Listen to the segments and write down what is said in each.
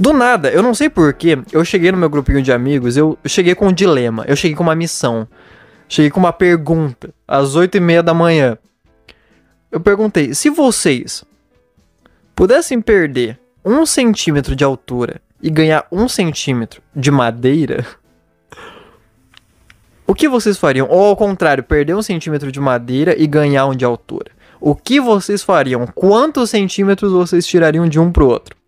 Do nada, eu não sei porquê, eu cheguei no meu grupinho de amigos, eu, cheguei com um dilema, eu cheguei com uma missão. Cheguei com uma pergunta, às oito e meia da manhã. Eu perguntei, se vocês pudessem perder um centímetro de altura e ganhar um centímetro de madeira, o que vocês fariam? Ou ao contrário, perder um centímetro de madeira e ganhar um de altura. O que vocês fariam? Quantos centímetros vocês tirariam de um pro outro?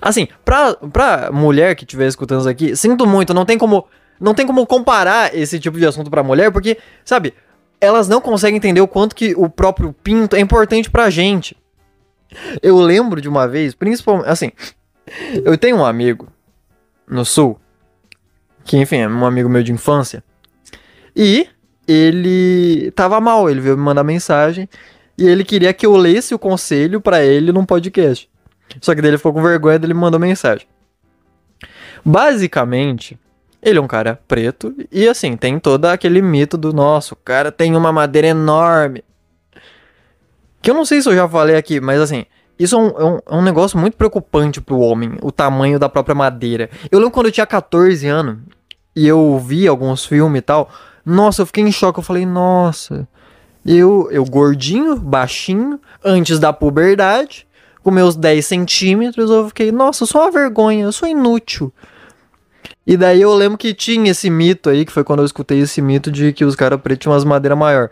Assim, pra, pra mulher que estiver escutando isso aqui, sinto muito, não tem como. Não tem como comparar esse tipo de assunto pra mulher, porque, sabe, elas não conseguem entender o quanto que o próprio pinto é importante pra gente. Eu lembro de uma vez, principalmente. Assim, eu tenho um amigo no sul, que, enfim, é um amigo meu de infância, e ele tava mal, ele veio me mandar mensagem e ele queria que eu lesse o conselho para ele num podcast. Só que dele ficou com vergonha e ele mandou mensagem. Basicamente, ele é um cara preto e assim, tem todo aquele mito do nosso, o cara tem uma madeira enorme. Que eu não sei se eu já falei aqui, mas assim, isso é um, é um, é um negócio muito preocupante pro homem, o tamanho da própria madeira. Eu lembro quando eu tinha 14 anos e eu vi alguns filmes e tal. Nossa, eu fiquei em choque, eu falei, nossa. Eu, eu gordinho, baixinho, antes da puberdade, com meus 10 centímetros, eu fiquei, nossa, eu sou uma vergonha, eu sou inútil. E daí eu lembro que tinha esse mito aí, que foi quando eu escutei esse mito de que os caras pretos tinham umas madeiras maior.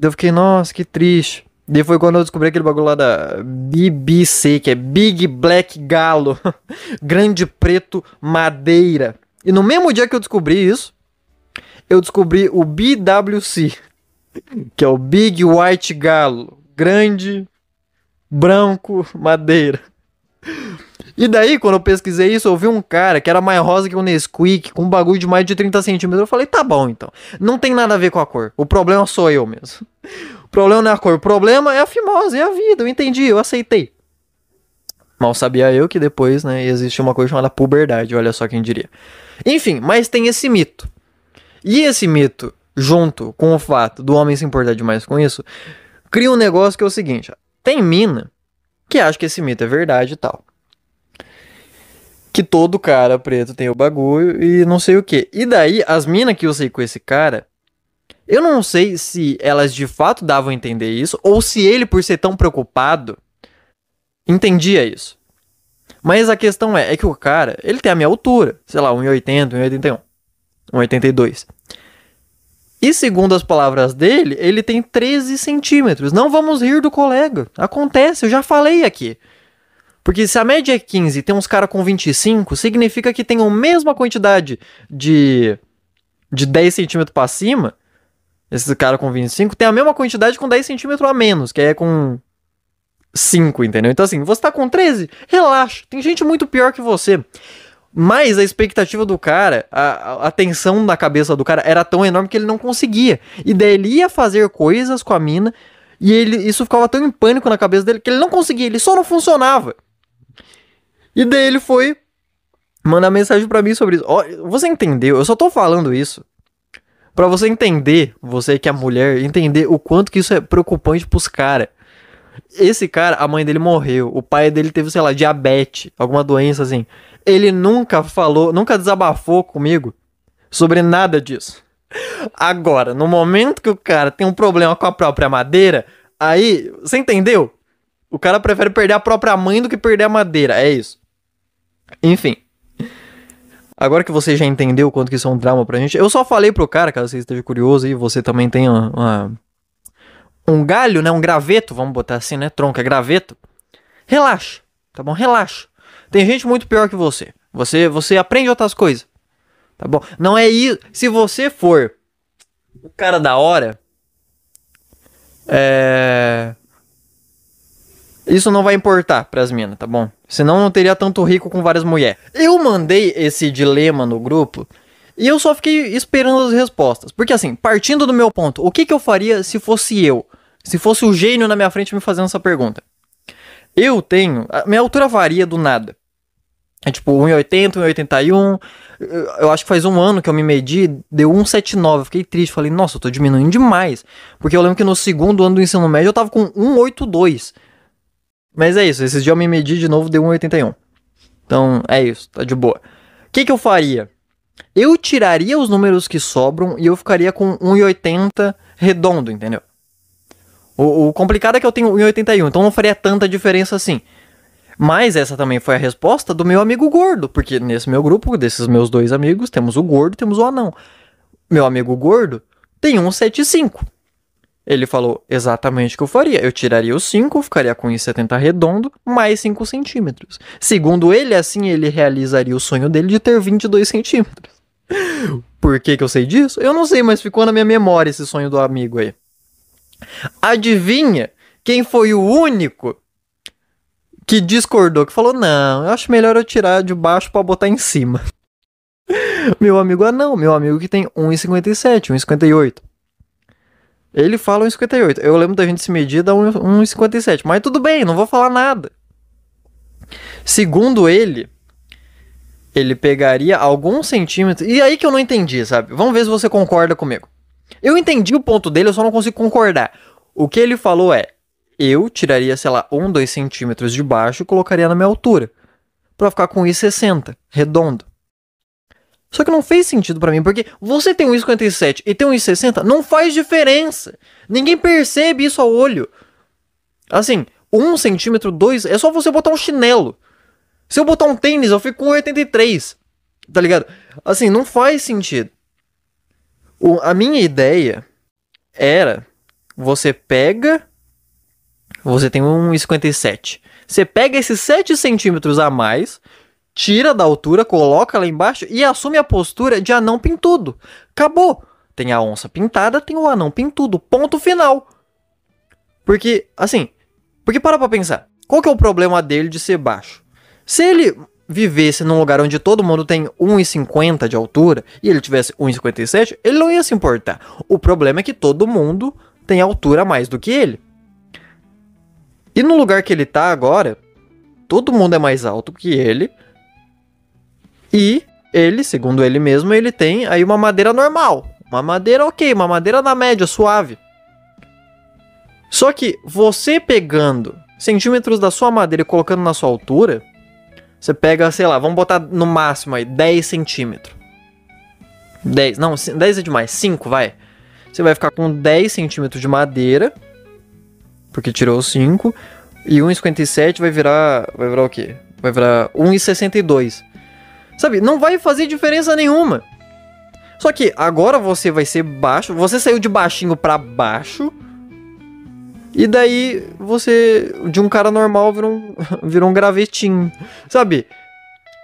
Eu fiquei, nossa, que triste. E foi quando eu descobri aquele bagulho lá da BBC, que é Big Black Galo. Grande Preto Madeira. E no mesmo dia que eu descobri isso, eu descobri o BWC, que é o Big White Galo. Grande branco, madeira. E daí, quando eu pesquisei isso, eu vi um cara que era mais rosa que o um Nesquik, com um bagulho de mais de 30 centímetros. Eu falei, tá bom então. Não tem nada a ver com a cor. O problema sou eu mesmo. O problema não é a cor. O problema é a fimose, é a vida. Eu entendi, eu aceitei. Mal sabia eu que depois, né, existe uma coisa chamada puberdade, olha só quem diria. Enfim, mas tem esse mito. E esse mito, junto com o fato do homem se importar demais com isso, cria um negócio que é o seguinte: tem mina que acha que esse mito é verdade e tal. Que todo cara preto tem o bagulho e não sei o que. E daí, as minas que eu sei com esse cara, eu não sei se elas de fato davam a entender isso, ou se ele, por ser tão preocupado, entendia isso. Mas a questão é, é que o cara, ele tem a minha altura, sei lá, 1,80, 1,81, 1,82. E segundo as palavras dele, ele tem 13 centímetros. Não vamos rir do colega. Acontece, eu já falei aqui. Porque se a média é 15 tem uns caras com 25, significa que tem a mesma quantidade de, de 10 centímetros para cima. Esse cara com 25 tem a mesma quantidade com 10 centímetros a menos, que é com 5, entendeu? Então assim, você tá com 13, relaxa. Tem gente muito pior que você. Mas a expectativa do cara, a, a tensão na cabeça do cara era tão enorme que ele não conseguia. E daí ele ia fazer coisas com a mina e ele, isso ficava tão em pânico na cabeça dele que ele não conseguia, ele só não funcionava. E daí ele foi mandar mensagem para mim sobre isso. Oh, você entendeu? Eu só tô falando isso para você entender, você que é mulher, entender o quanto que isso é preocupante pros caras. Esse cara, a mãe dele morreu, o pai dele teve, sei lá, diabetes, alguma doença assim. Ele nunca falou, nunca desabafou comigo sobre nada disso. Agora, no momento que o cara tem um problema com a própria madeira, aí, você entendeu? O cara prefere perder a própria mãe do que perder a madeira, é isso. Enfim. Agora que você já entendeu quanto que isso é um drama pra gente, eu só falei pro cara, caso você esteja curioso e você também tenha uma, uma um galho, né, um graveto, vamos botar assim, né, tronca, é graveto, relaxa, tá bom? Relaxa. Tem gente muito pior que você. Você você aprende outras coisas. Tá bom? Não é isso. Se você for o cara da hora, é... Isso não vai importar pras minas, tá bom? Senão não teria tanto rico com várias mulheres. Eu mandei esse dilema no grupo e eu só fiquei esperando as respostas. Porque assim, partindo do meu ponto, o que, que eu faria se fosse eu? Se fosse o gênio na minha frente me fazendo essa pergunta? Eu tenho. minha altura varia do nada. É tipo 1,80, 1,81. Eu acho que faz um ano que eu me medi, deu 1,79. Fiquei triste, falei, nossa, eu tô diminuindo demais. Porque eu lembro que no segundo ano do ensino médio eu tava com 1,82. Mas é isso, esses dias eu me medi de novo, deu 1,81. Então é isso, tá de boa. O que, que eu faria? Eu tiraria os números que sobram e eu ficaria com 1,80 redondo, entendeu? O, o, complicado é que eu tenho 1,81, então não faria tanta diferença assim. Mas essa também foi a resposta do meu amigo gordo, porque nesse meu grupo, desses meus dois amigos, temos o gordo e temos o anão. Meu amigo gordo tem 1,75. Ele falou exatamente o que eu faria. Eu tiraria os 5, ficaria com 1,70 redondo, mais 5 centímetros. Segundo ele, assim ele realizaria o sonho dele de ter 22 centímetros. Por que, que eu sei disso? Eu não sei, mas ficou na minha memória esse sonho do amigo aí. Adivinha quem foi o único que discordou, que falou: não, eu acho melhor eu tirar de baixo para botar em cima. meu amigo ah não, meu amigo que tem 1,57, 1,58. Ele fala 1,58. Eu lembro da gente se medir da 1,57. Mas tudo bem, não vou falar nada. Segundo ele, ele pegaria alguns centímetros. E aí que eu não entendi, sabe? Vamos ver se você concorda comigo. Eu entendi o ponto dele, eu só não consigo concordar. O que ele falou é: eu tiraria, sei lá, 1, 2 centímetros de baixo e colocaria na minha altura. Pra ficar com 1,60, redondo. Só que não fez sentido para mim, porque você tem um 1,57 e tem um 1,60 não faz diferença. Ninguém percebe isso ao olho. Assim, um centímetro, dois, é só você botar um chinelo. Se eu botar um tênis, eu fico com 83. Tá ligado? Assim, não faz sentido. O, a minha ideia era você pega você tem um 57. Você pega esses 7 centímetros a mais, tira da altura, coloca lá embaixo e assume a postura de anão pintudo. Acabou. Tem a onça pintada, tem o anão pintudo. Ponto final. Porque, assim, porque para pra pensar. Qual que é o problema dele de ser baixo? Se ele vivesse num lugar onde todo mundo tem 1,50 de altura e ele tivesse 1,57, ele não ia se importar. O problema é que todo mundo tem altura mais do que ele. E no lugar que ele tá agora, todo mundo é mais alto que ele, e ele, segundo ele mesmo, ele tem aí uma madeira normal. Uma madeira ok, uma madeira na média, suave. Só que você pegando centímetros da sua madeira e colocando na sua altura, você pega, sei lá, vamos botar no máximo aí 10 centímetros. 10, não, 10 é demais, 5 vai. Você vai ficar com 10 centímetros de madeira, porque tirou 5, e 1,57 vai virar, vai virar o quê? Vai virar 1,62. Sabe, não vai fazer diferença nenhuma. Só que agora você vai ser baixo, você saiu de baixinho para baixo. E daí você de um cara normal virou um, virou um gravetinho. Sabe?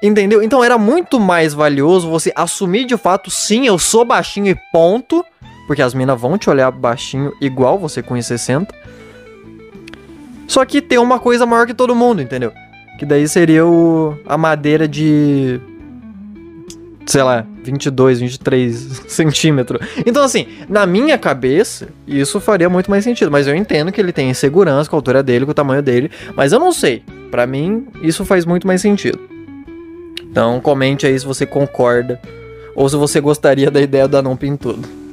Entendeu? Então era muito mais valioso você assumir de fato, sim, eu sou baixinho e ponto. Porque as minas vão te olhar baixinho igual você com 60. Só que tem uma coisa maior que todo mundo, entendeu? Que daí seria o, a madeira de sei lá, 22, 23 centímetros. Então, assim, na minha cabeça, isso faria muito mais sentido. Mas eu entendo que ele tem insegurança com a altura dele, com o tamanho dele. Mas eu não sei. Para mim, isso faz muito mais sentido. Então, comente aí se você concorda ou se você gostaria da ideia da não pintudo.